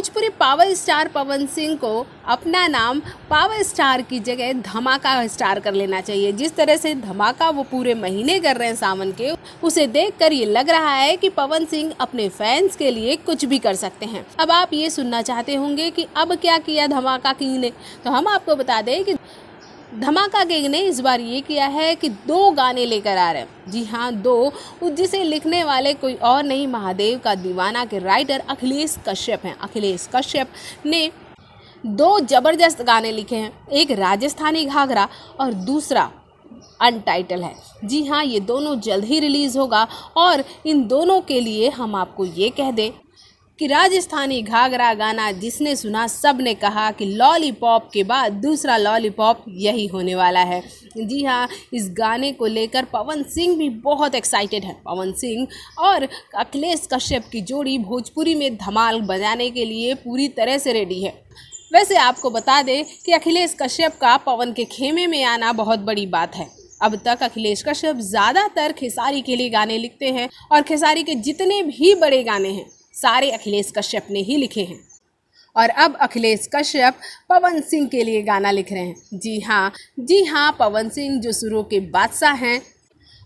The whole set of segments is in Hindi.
भोजपुरी पावर स्टार पवन सिंह को अपना नाम पावर स्टार की जगह धमाका स्टार कर लेना चाहिए जिस तरह से धमाका वो पूरे महीने कर रहे हैं सावन के उसे देखकर ये लग रहा है कि पवन सिंह अपने फैंस के लिए कुछ भी कर सकते हैं अब आप ये सुनना चाहते होंगे कि अब क्या किया धमाका किंग ने तो हम आपको बता दें कि धमाका गैंग ने इस बार ये किया है कि दो गाने लेकर आ रहे हैं जी हाँ दो जिसे लिखने वाले कोई और नहीं महादेव का दीवाना के राइटर अखिलेश कश्यप हैं अखिलेश कश्यप ने दो जबरदस्त गाने लिखे हैं एक राजस्थानी घाघरा और दूसरा अनटाइटल है जी हाँ ये दोनों जल्द ही रिलीज़ होगा और इन दोनों के लिए हम आपको ये कह दें कि राजस्थानी घाघरा गाना जिसने सुना सब ने कहा कि लॉलीपॉप के बाद दूसरा लॉलीपॉप यही होने वाला है जी हाँ इस गाने को लेकर पवन सिंह भी बहुत एक्साइटेड है पवन सिंह और अखिलेश कश्यप की जोड़ी भोजपुरी में धमाल बजाने के लिए पूरी तरह से रेडी है वैसे आपको बता दें कि अखिलेश कश्यप का पवन के खेमे में आना बहुत बड़ी बात है अब तक अखिलेश कश्यप ज़्यादातर खेसारी के लिए गाने लिखते हैं और खेसारी के जितने भी बड़े गाने हैं सारे अखिलेश कश्यप ने ही लिखे हैं और अब अखिलेश कश्यप पवन सिंह के लिए गाना लिख रहे हैं जी हाँ जी हाँ पवन सिंह जो सुरों के बादशाह हैं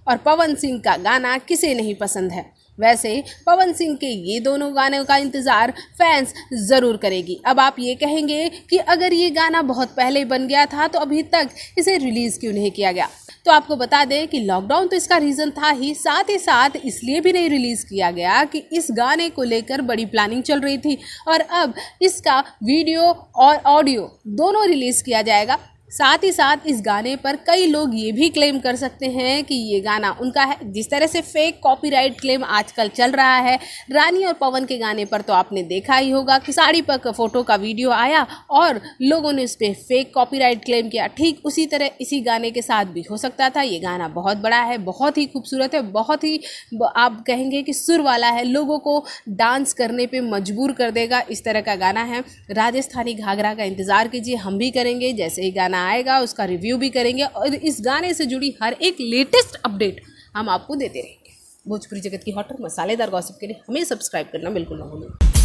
और पवन सिंह का गाना किसे नहीं पसंद है वैसे पवन सिंह के ये दोनों गानों का इंतज़ार फैंस ज़रूर करेगी अब आप ये कहेंगे कि अगर ये गाना बहुत पहले बन गया था तो अभी तक इसे रिलीज़ क्यों नहीं किया गया तो आपको बता दें कि लॉकडाउन तो इसका रीज़न था ही साथ ही साथ इसलिए भी नहीं रिलीज़ किया गया कि इस गाने को लेकर बड़ी प्लानिंग चल रही थी और अब इसका वीडियो और ऑडियो दोनों रिलीज़ किया जाएगा साथ ही साथ इस गाने पर कई लोग ये भी क्लेम कर सकते हैं कि ये गाना उनका है जिस तरह से फेक कॉपीराइट क्लेम आजकल चल रहा है रानी और पवन के गाने पर तो आपने देखा ही होगा कि साड़ी पर फोटो का वीडियो आया और लोगों ने उस पर फेक कॉपीराइट क्लेम किया ठीक उसी तरह इसी गाने के साथ भी हो सकता था ये गाना बहुत बड़ा है बहुत ही खूबसूरत है बहुत ही आप कहेंगे कि सुर वाला है लोगों को डांस करने पर मजबूर कर देगा इस तरह का गाना है राजस्थानी घाघरा का इंतज़ार कीजिए हम भी करेंगे जैसे ही गाना गाना आएगा उसका रिव्यू भी करेंगे और इस गाने से जुड़ी हर एक लेटेस्ट अपडेट हम आपको देते रहेंगे भोजपुरी जगत की हॉटर मसालेदार गॉसिप के लिए हमें सब्सक्राइब करना बिल्कुल ना भूलें